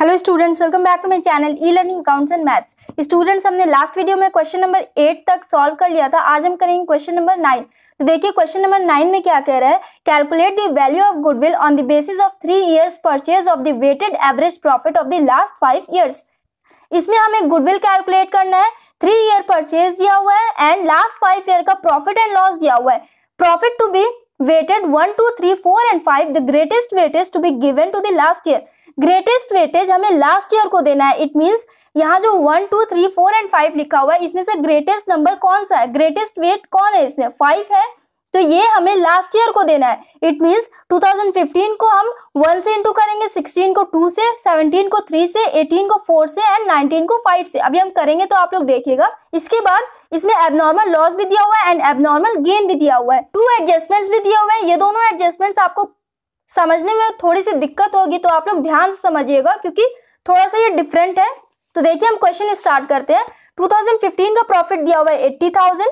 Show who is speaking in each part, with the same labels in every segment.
Speaker 1: Hello students welcome back to my channel e learning accounts and maths students हमने last video में question number eight तक solve कर लिया था आज हम करेंगे क्वेश्चन नंबर नाइन तो देखिए क्वेश्चन नंबर नाइन में क्या कह रहा है calculate the value of goodwill on the basis of three years purchase of the weighted average profit of the last five years इसमें हमें गुडविल कैलकुलेट करना है थ्री ईयर परचेज दिया हुआ है एंड लास्ट फाइव ईयर का profit and loss दिया हुआ है profit to be weighted one two three four and five the greatest weightage to be given to the last year greatest weightage हमें last year को देना है it means यहाँ जो one two three four and five लिखा हुआ है इसमें से ग्रेटेस्ट नंबर कौन सा है ग्रेटेस्ट वेट कौन है इसमें फाइव है तो ये हमें लास्ट ईयर को देना है इट मीन्स 2015 को हम वन से इंटू करेंगे 16 को टू से 17 को थ्री से 18 को फोर से एंड 19 को फाइव से अभी हम करेंगे तो आप लोग देखिएगा इसके बाद इसमें एबनॉर्मल लॉस भी दिया हुआ है एंड एबनॉर्मल गेन भी दिया हुआ है टू एडजस्टमेंट्स भी दिया हुआ है ये दोनों एडजस्टमेंट्स आपको समझने में थोड़ी सी दिक्कत होगी तो आप लोग ध्यान से समझिएगा क्योंकि थोड़ा सा ये डिफरेंट है तो देखिए हम क्वेश्चन स्टार्ट करते हैं 2015 का प्रॉफिट दिया हुआ है एट्टी थाउजेंड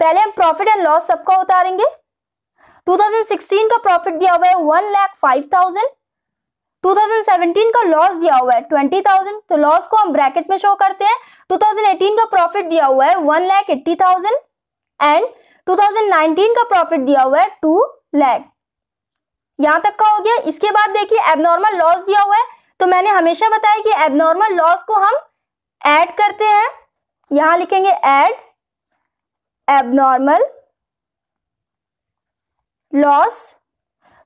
Speaker 1: पहले हम प्रॉफिट एंड लॉस सबका उतारेंगे 2016 का प्रॉफिट दिया हुआ है one lakh five thousand two का लॉस दिया हुआ है ट्वेंटी थाउजेंड तो लॉस को हम ब्रैकेट में शो करते हैं 2018 का प्रॉफिट दिया हुआ है one lakh eighty thousand and 2019 का प्रॉफिट दिया हुआ है टू लैख यहाँ तक का हो गया इसके बाद देखिए एबनॉर्मल लॉस दिया हुआ है तो मैंने हमेशा बताया कि एबनॉर्मल लॉस को हम ऐड करते हैं यहां लिखेंगे ऐड एबनॉर्मल लॉस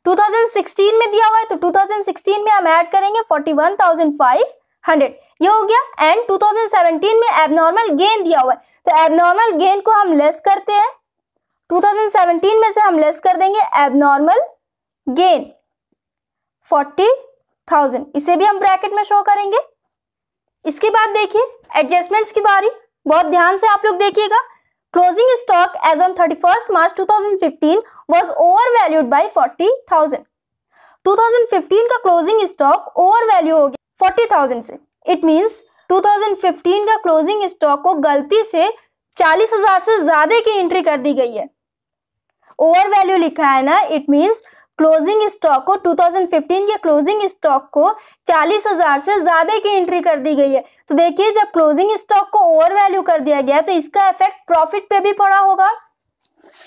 Speaker 1: 2016 में दिया हुआ है तो 2016 में हम ऐड करेंगे 41,500 ये हो गया एंड 2017 में एबनॉर्मल गेन दिया हुआ है तो एबनॉर्मल गेन को हम लेस करते हैं 2017 में से हम लेस कर देंगे एबनॉर्मल गेन फोर्टी थाउजेंड इसे भी हम ब्रैकेट में शो करेंगे इसके बाद देखिए एडजस्टमेंट्स की बारी बहुत ध्यान से आप लोग देखिएगा closing stock as on thirty first March two thousand fifteen was over valued by forty thousand two thousand fifteen का क्लोजिंग स्टॉक ओवर वैल्यू हो गया फोर्टी थाउजेंड से it means two thousand fifteen का क्लोजिंग स्टॉक को गलती से चालीस हजार से ज्यादा की एंट्री कर दी गई है ओवर वैल्यू लिखा है ना इट मीन्स क्लोजिंग स्टॉक को 2015 के क्लोजिंग स्टॉक को 40,000 से ज़्यादा की एंट्री कर दी गई है तो देखिए जब क्लोजिंग स्टॉक को ओवर वैल्यू कर दिया गया तो इसका इफेक्ट प्रॉफिट पे भी पड़ा होगा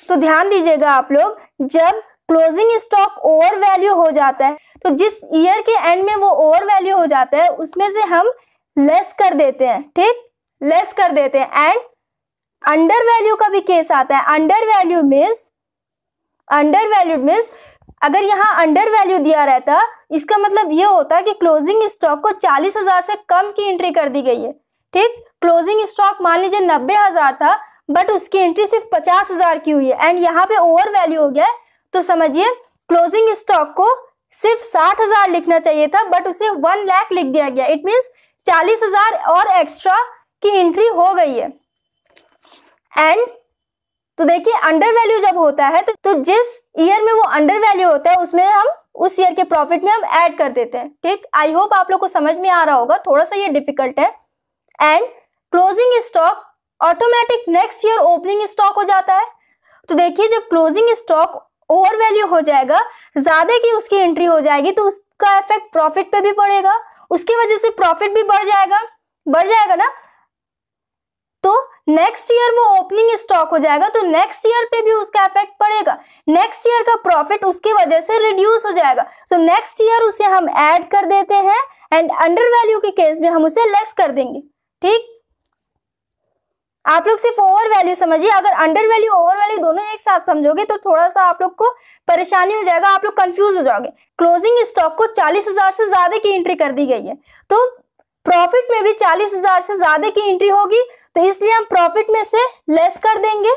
Speaker 1: तो ध्यान दीजिएगा आप लोग जब क्लोजिंग स्टॉक ओवर वैल्यू हो जाता है तो जिस ईयर के एंड में वो ओवर वैल्यू हो जाता है उसमें से हम लेस कर देते हैं ठीक लेस कर देते हैं एंड अंडर वैल्यू का भी केस आता है under value means under value means अगर यहाँ अंडर वैल्यू दिया रहता इसका मतलब ये होता कि क्लोजिंग स्टॉक को चालीस हजार से कम की एंट्री कर दी गई है ठीक क्लोजिंग स्टॉक मान लीजिए नब्बे हजार था बट उसकी एंट्री सिर्फ पचास हजार की हुई है एंड यहाँ पे ओवर वैल्यू हो गया है तो समझिए क्लोजिंग स्टॉक को सिर्फ साठ हजार लिखना चाहिए था बट उसे वन लैख लिख दिया गया इट मीन्स चालीस हजार और एक्स्ट्रा की एंट्री हो गई है एंड तो देखिए अंडर वैल्यू जब होता है तो, तो जिस ईयर में वो अंडर वैल्यू होता है उसमें हम उस ईयर के प्रॉफिट में हम ऐड कर देते हैं ठीक आई होप आप लोग को समझ में आ रहा होगा थोड़ा सा ये डिफिकल्ट है and closing stock automatic next year opening stock हो जाता है तो देखिए जब क्लोजिंग स्टॉक ओवर वैल्यू हो जाएगा ज्यादा की उसकी एंट्री हो जाएगी तो उसका इफेक्ट प्रॉफिट पे भी पड़ेगा उसकी वजह से प्रॉफिट भी बढ़ जाएगा बढ़ जाएगा ना तो नेक्स्ट ईयर वो ओपनिंग स्टॉक हो जाएगा तो नेक्स्ट ईयर पे भी उसका इफेक्ट पड़ेगा नेक्स्ट ईयर का प्रॉफिट उसकी वजह से रिड्यूस हो जाएगा सो नेक्स्ट ईयर उसे हम ऐड कर देते हैं एंड अंडर वैल्यू के केस में हम उसे लेस कर देंगे ठीक आप लोग सिर्फ ओवर वैल्यू समझिए अगर अंडर वैल्यू ओवर वैल्यू दोनों एक साथ समझोगे तो थोड़ा सा आप लोग को परेशानी हो जाएगा आप लोग कंफ्यूज हो जाओगे क्लोजिंग स्टॉक को चालीस हजार से ज्यादा की एंट्री कर दी गई है तो प्रॉफिट में भी चालीस हजार से ज्यादा की एंट्री होगी तो इसलिए हम प्रॉफिट में से लेस कर देंगे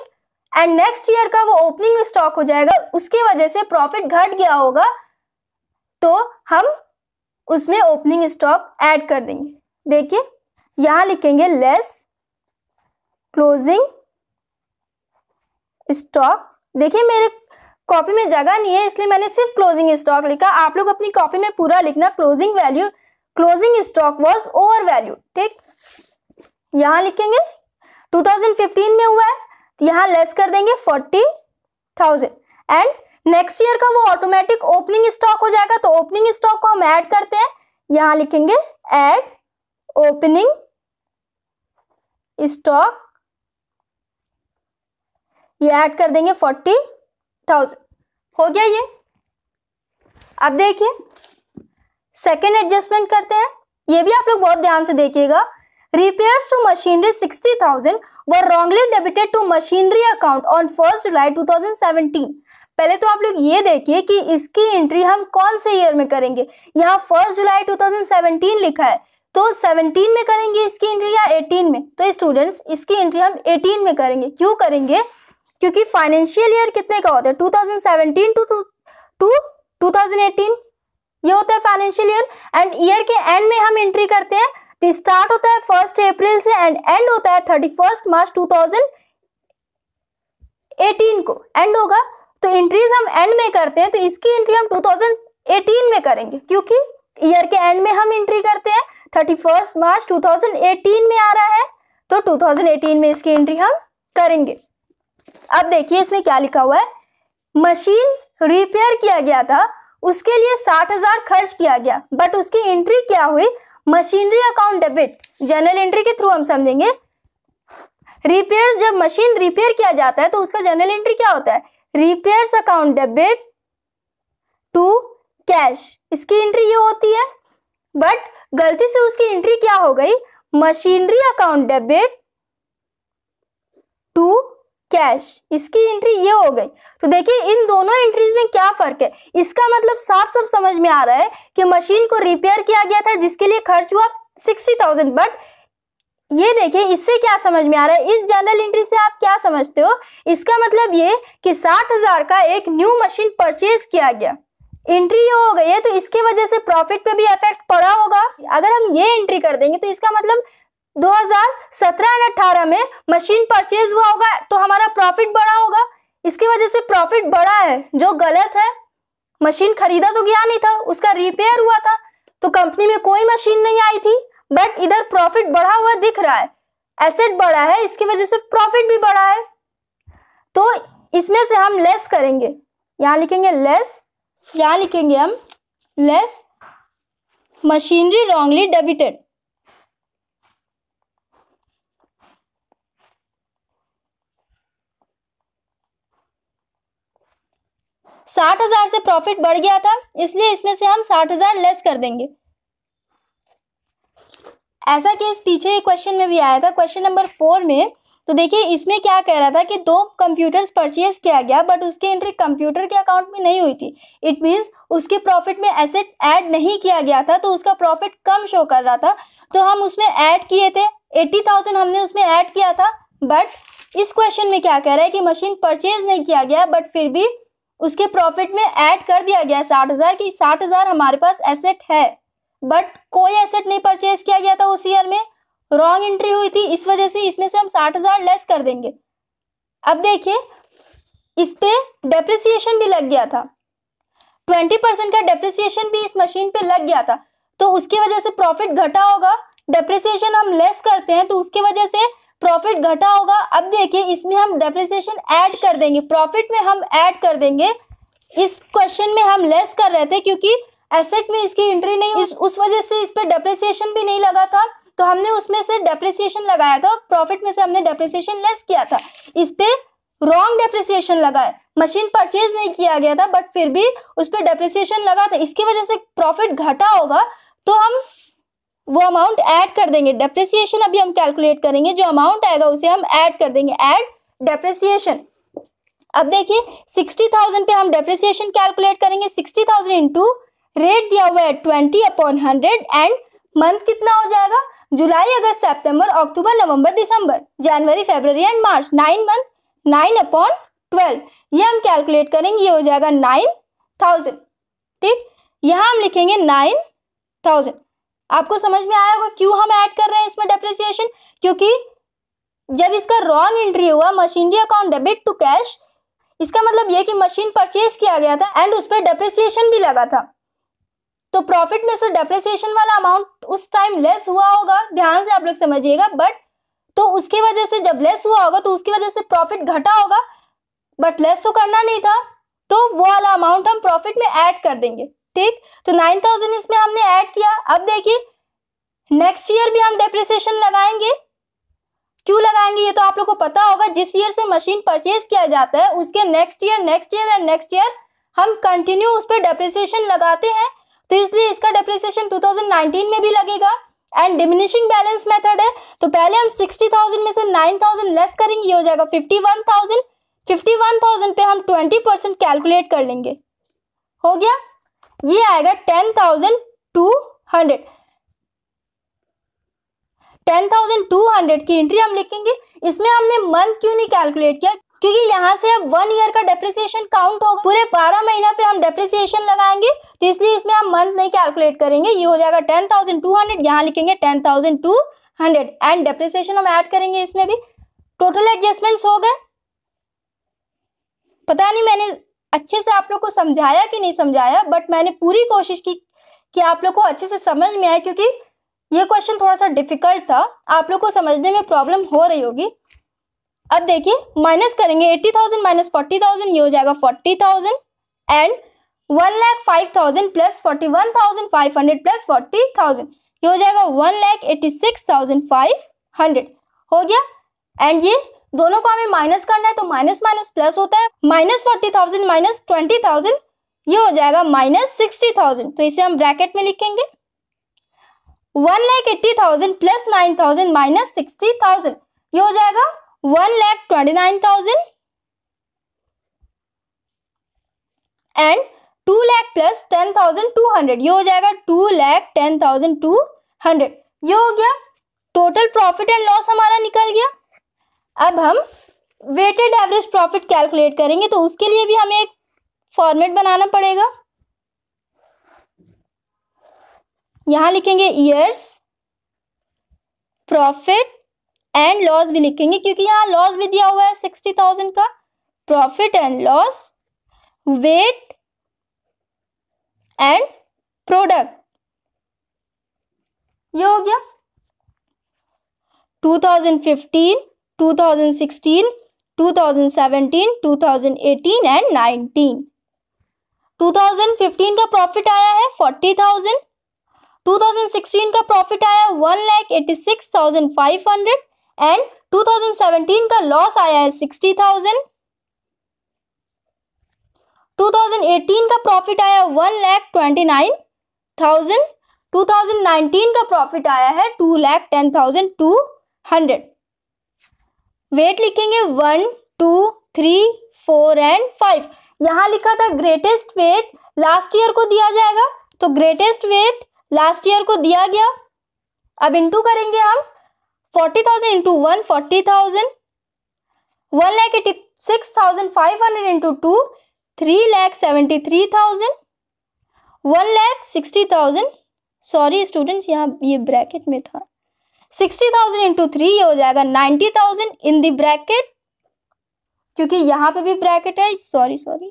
Speaker 1: एंड नेक्स्ट ईयर का वो ओपनिंग स्टॉक हो जाएगा उसकी वजह से प्रॉफिट घट गया होगा तो हम उसमें ओपनिंग स्टॉक ऐड कर देंगे देखिए यहां लिखेंगे लेस क्लोजिंग स्टॉक देखिए मेरे कॉपी में जगह नहीं है इसलिए मैंने सिर्फ क्लोजिंग स्टॉक लिखा आप लोग अपनी कॉपी में पूरा लिखना closing value closing stock was over value ठीक यहाँ लिखेंगे 2015 में हुआ है तो यहाँ लेस कर देंगे 40,000 एंड नेक्स्ट ईयर का वो ऑटोमेटिक ओपनिंग स्टॉक हो जाएगा तो ओपनिंग स्टॉक को हम ऐड करते हैं यहाँ लिखेंगे ऐड ओपनिंग स्टॉक ये ऐड कर देंगे फोर्टी थाउजेंड हो गया ये अब देखिए सेकेंड एडजस्टमेंट करते हैं ये भी आप लोग बहुत ध्यान से देखिएगा Repairs to machinery 60,000 were wrongly debited to machinery account on 1st July 2017. पहले तो आप लोग ये देखिए कि इसकी एंट्री हम कौन से ईयर में करेंगे यहाँ फर्स्ट जुलाई 2017 लिखा है तो 17 में करेंगे इसकी एंट्री या 18 में तो स्टूडेंट्स इसकी एंट्री हम 18 में करेंगे क्यों करेंगे क्योंकि फाइनेंशियल ईयर कितने का होता है 2017 टू टू 2018 ये होता है फाइनेंशियल ईयर एंड ईयर के एंड में हम एंट्री करते हैं तो स्टार्ट होता है फर्स्ट अप्रैल से एंड एंड होता है thirty first March two thousand eighteen को एंड होगा तो एंट्रीज हम एंड में करते हैं तो इसकी एंट्री हम टू थाउजेंड एटीन में करेंगे क्योंकि ईयर के एंड में हम एंट्री करते हैं thirty first March two thousand eighteen में आ रहा है तो टू थाउजेंड एटीन में इसकी एंट्री हम करेंगे अब देखिए इसमें क्या लिखा हुआ है मशीन रिपेयर किया गया था उसके लिए साठ हजार खर्च किया गया बट उसकी एंट्री क्या हुई machinery account debit journal entry के थ्रू हम समझेंगे रिपेयर जब मशीन रिपेयर किया जाता है तो उसका जनरल एंट्री क्या होता है repair account debit to cash इसकी एंट्री ये होती है बट गलती से उसकी एंट्री क्या हो गई machinery account debit to cash इसकी एंट्री ये हो गई तो देखिए इन दोनों एंट्रीज में क्या फर्क है इसका मतलब साफ साफ समझ में आ रहा है कि मशीन को रिपेयर किया गया था जिसके लिए खर्च हुआ सिक्सटी थाउजेंड बट ये देखिए इससे क्या समझ में आ रहा है इस जनरल एंट्री से आप क्या समझते हो इसका मतलब ये कि साठ हजार का एक न्यू मशीन परचेज किया गया एंट्री ये हो गई है तो इसके वजह से प्रॉफिट पे भी इफेक्ट पड़ा होगा अगर हम ये एंट्री कर देंगे तो इसका मतलब 2017 एंड 18 में मशीन परचेज हुआ होगा तो हमारा प्रॉफिट बढ़ा होगा इसकी वजह से प्रॉफिट बढ़ा है जो गलत है मशीन खरीदा तो गया नहीं था उसका रिपेयर हुआ था तो कंपनी में कोई मशीन नहीं आई थी बट इधर प्रॉफिट बढ़ा हुआ दिख रहा है एसेट बढ़ा है इसकी वजह से प्रॉफिट भी बढ़ा है तो इसमें से हम लेस करेंगे यहाँ लिखेंगे लेस यहाँ लिखेंगे हम लेस मशीनरी रॉन्गली डेबिटेड साठ हजार से प्रॉफिट बढ़ गया था इसलिए इसमें से हम साठ हजार लेस कर देंगे ऐसा केस पीछे क्वेश्चन में भी आया था क्वेश्चन नंबर फोर में तो देखिए इसमें क्या कह रहा था कि दो कंप्यूटर्स परचेज किया गया बट उसकी एंट्री कंप्यूटर के अकाउंट में नहीं हुई थी इट मीन्स उसके प्रॉफिट में एसेट ऐड नहीं किया गया था तो उसका प्रॉफिट कम शो कर रहा था तो हम उसमें ऐड किए थे एट्टी थाउजेंड हमने उसमें ऐड किया था बट इस क्वेश्चन में क्या कह रहा है कि मशीन परचेज नहीं किया गया बट फिर भी उसके प्रॉफिट में ऐड कर दिया गया साठ हज़ार की साठ हज़ार हमारे पास एसेट है बट कोई एसेट नहीं परचेज किया गया था उस ईयर में रॉन्ग एंट्री हुई थी इस वजह से इसमें से हम साठ हज़ार लेस कर देंगे अब देखिए इस पर डेप्रिसिएशन भी लग गया था ट्वेंटी परसेंट का डेप्रिसिएशन भी इस मशीन पे लग गया था तो उसकी वजह से प्रॉफिट घटा होगा डेप्रिसिएशन हम लेस करते हैं तो उसकी वजह से प्रॉफिट घटा होगा अब देखिए इसमें हम डेप्रिसिएशन ऐड कर देंगे प्रॉफिट में हम ऐड कर देंगे इस क्वेश्चन में हम लेस कर रहे थे क्योंकि एसेट में इसकी एंट्री नहीं इस उस वजह से इस पर डेप्रिसिएशन भी नहीं लगा था तो हमने उसमें से डेप्रिसिएशन लगाया था प्रॉफिट में से हमने डेप्रिसिएशन लेस किया था इस पर रॉन्ग डेप्रिसिएशन लगा है मशीन परचेज नहीं किया गया था बट फिर भी उस पर डेप्रिसिएशन लगा था इसकी वजह से प्रॉफिट घटा होगा तो हम वो अमाउंट ऐड कर देंगे डेप्रिसिएशन अभी हम कैलकुलेट करेंगे जो अमाउंट आएगा उसे हम ऐड कर देंगे ऐड डेप्रिसिएशन अब देखिए सिक्सटी थाउजेंड पे हम डेप्रिसिएशन कैलकुलेट करेंगे सिक्सटी थाउजेंड इंटू रेट दिया हुआ है twenty upon hundred and month कितना हो जाएगा जुलाई अगस्त सेप्टेम्बर अक्टूबर नवंबर दिसंबर जनवरी फरवरी and March nine month nine upon twelve ये हम कैलकुलेट करेंगे ये हो जाएगा नाइन थाउजेंड ठीक यहाँ हम लिखेंगे नाइन थाउजेंड आपको समझ में आया होगा क्यों हम ऐड कर रहे हैं इसमें डेप्रिसिएशन क्योंकि जब इसका रॉन्ग एंट्री हुआ machinery account debit to cash इसका मतलब यह कि मशीन परचेज किया गया था एंड उस पर डेप्रिसिएशन भी लगा था तो प्रॉफिट में से डेप्रिसिएशन वाला अमाउंट उस टाइम लेस हुआ होगा ध्यान से आप लोग समझिएगा बट तो उसकी वजह से जब लेस हुआ होगा तो उसकी वजह से प्रॉफिट घटा होगा बट लेस तो करना नहीं था तो वो वाला अमाउंट हम प्रॉफिट में ऐड कर देंगे ठीक तो नाइन थाउजेंड इसमें हमने ऐड किया अब देखिए नेक्स्ट ईयर भी हम डेप्रिसिएशन लगाएंगे क्यों लगाएंगे ये तो आप लोग को पता होगा जिस ईयर से मशीन परचेज किया जाता है उसके next year next year and next year हम कंटिन्यू उस पर डेप्रिसिएशन लगाते हैं तो इसलिए इसका डेप्रिसिएशन 2019 में भी लगेगा एंड डिमिनिशिंग बैलेंस मेथड है तो पहले हम 60,000 में से 9,000 लेस करेंगे ये हो जाएगा 51,000 51,000 पे हम 20 परसेंट कैलकुलेट कर लेंगे हो गया ये आएगा ten thousand two hundred ten thousand two hundred की एंट्री हम लिखेंगे इसमें हमने मंथ क्यों नहीं कैलकुलेट किया क्योंकि यहाँ से अब वन ईयर का डेप्रिसिएशन काउंट होगा पूरे बारह महीना पे हम डेप्रिसिएशन लगाएंगे तो इसलिए इसमें हम मंथ नहीं कैलकुलेट करेंगे ये हो जाएगा टेन थाउजेंड टू हंड्रेड यहाँ लिखेंगे ten thousand two hundred and depreciation हम ऐड करेंगे इसमें भी टोटल एडजस्टमेंट्स हो गए पता नहीं मैंने अच्छे से आप लोग को समझाया कि नहीं समझाया बट मैंने पूरी कोशिश की कि आप लोग को अच्छे से समझ में आए क्योंकि ये क्वेश्चन थोड़ा सा डिफिकल्ट था आप लोग को समझने में प्रॉब्लम हो रही होगी अब देखिए माइनस करेंगे eighty thousand minus forty thousand ये हो जाएगा forty thousand and one lakh five thousand plus forty one thousand five hundred plus forty thousand ये हो जाएगा one lakh eighty six thousand five hundred हो गया एंड ये दोनों को हमें माइनस करना है तो माइनस माइनस प्लस होता है minus forty thousand minus twenty thousand ये हो जाएगा माइनस सिक्सटी थाउजेंड तो इसे हम ब्रैकेट में लिखेंगे one lakh eighty thousand plus nine thousand minus sixty thousand ये हो जाएगा one lakh twenty nine thousand and two lakh plus ten thousand two hundred ये हो जाएगा two lakh ten thousand two hundred ये हो गया टोटल प्रॉफिट एंड लॉस हमारा निकल गया अब हम वेटेड एवरेज प्रॉफिट कैलकुलेट करेंगे तो उसके लिए भी हमें एक फॉर्मेट बनाना पड़ेगा यहां लिखेंगे ईयर्स प्रॉफिट एंड लॉस भी लिखेंगे क्योंकि यहाँ लॉस भी दिया हुआ है सिक्सटी थाउजेंड का profit and loss weight and product ये हो गया टू थाउजेंड फिफ्टीन 2017, 2018 एंड 19. 2015 का प्रॉफिट आया है 40,000. 2016 का प्रॉफिट आया one lakh eighty six thousand five hundred and 2017 का लॉस आया है 60,000. 2018 का प्रॉफिट आया one lakh twenty nine thousand two का प्रॉफिट आया है two lakh ten thousand two hundred weight लिखेंगे one two three four and five यहाँ लिखा था ग्रेटेस्ट वेट लास्ट ईयर को दिया जाएगा तो ग्रेटेस्ट वेट लास्ट ईयर को दिया गया अब इंटू करेंगे हम forty thousand into one forty thousand one lakh eighty six thousand five hundred into two three lakh seventy three thousand one lakh sixty thousand sorry students यहाँ ये ब्रैकेट में था सिक्सटी थाउजेंड इंटू थ्री ये हो जाएगा ninety thousand in the bracket क्योंकि यहाँ पे भी ब्रैकेट है sorry sorry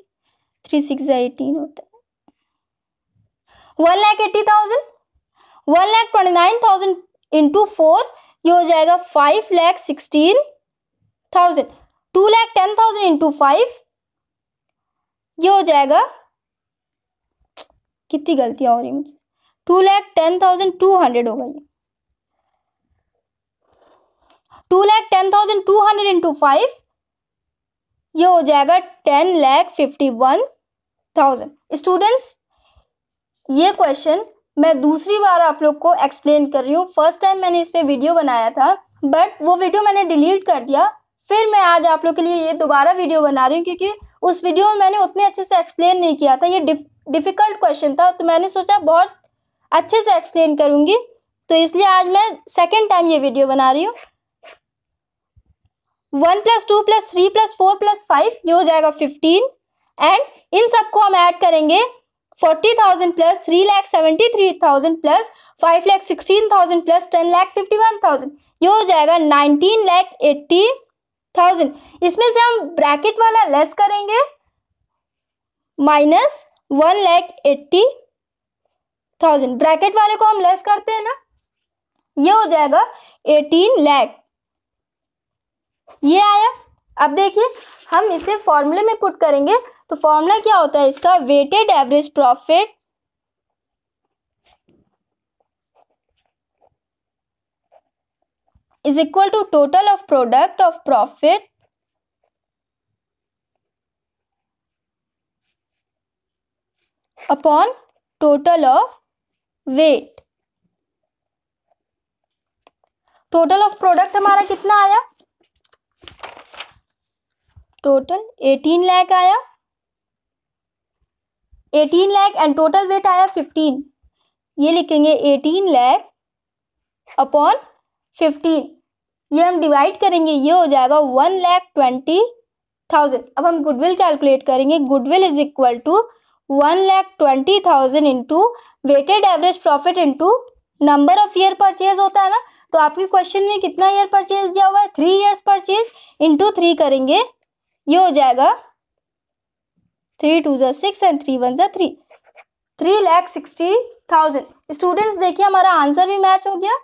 Speaker 1: three six eighteen होता है one lakh eighty thousand one lakh twenty nine thousand into four ये हो जाएगा five lakh sixteen thousand two lakh ten thousand into five ये हो जाएगा कितनी गलतियाँ हो रही मुझसे two lakh ten thousand two hundred होगा ये two lakh ten thousand two hundred into five ये हो जाएगा ten lakh fifty one thousand students ये क्वेश्चन मैं दूसरी बार आप लोग को एक्सप्लेन कर रही हूँ फर्स्ट टाइम मैंने इस पर वीडियो बनाया था बट वो वीडियो मैंने डिलीट कर दिया फिर मैं आज आप लोग के लिए ये दोबारा वीडियो बना रही हूँ क्योंकि उस वीडियो में मैंने उतने अच्छे से एक्सप्लेन नहीं किया था ये डिफ़िकल्ट क्वेश्चन था तो मैंने सोचा बहुत अच्छे से एक्सप्लेन करूँगी तो इसलिए आज मैं सेकेंड टाइम ये वीडियो बना रही हूँ one plus two plus three plus four plus five ये हो जाएगा फिफ्टीन एंड इन सबको हम ऐड करेंगे forty thousand plus three lakh seventy three thousand plus five lakh sixteen thousand plus ten lakh fifty one thousand ये हो जाएगा नाइनटीन लैख एट्टी थाउजेंड इसमें से हम ब्रैकेट वाला लेस करेंगे minus one lakh eighty thousand bracket वाले को हम लेस करते हैं ना ये हो जाएगा एटीन लैख ये आया अब देखिए हम इसे फॉर्मूले में पुट करेंगे तो फॉर्मूला क्या होता है इसका weighted average profit is equal to total of product of profit upon total of weight total of product हमारा कितना आया टोटल एटीन लैख आया eighteen lakh and total weight आया फिफ्टीन ये लिखेंगे एटीन लैख अपॉन फिफ्टीन ये हम डिवाइड करेंगे ये हो जाएगा वन लैख ट्वेंटी थाउजेंड अब हम गुडविल कैलकुलेट करेंगे goodwill is equal to one lakh twenty thousand into weighted average profit into number of year purchase होता है ना तो आपके क्वेश्चन में कितना ईयर परचेज दिया हुआ है three years purchase into three करेंगे ये हो जाएगा थ्री टू जो सिक्स एंड थ्री वन जो three three lakh sixty thousand students देखिए हमारा आंसर भी मैच हो गया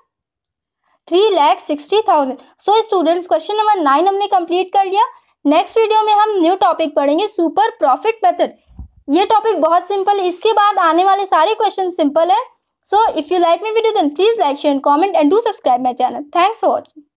Speaker 1: three lakh sixty thousand so students question number nine हमने कंप्लीट कर लिया नेक्स्ट वीडियो में हम न्यू टॉपिक पढ़ेंगे सुपर प्रॉफिट मेथड ये टॉपिक बहुत सिंपल है इसके बाद आने वाले सारे क्वेश्चन सिंपल है सो if you like my video then please like share comment and do subscribe my channel thanks for watching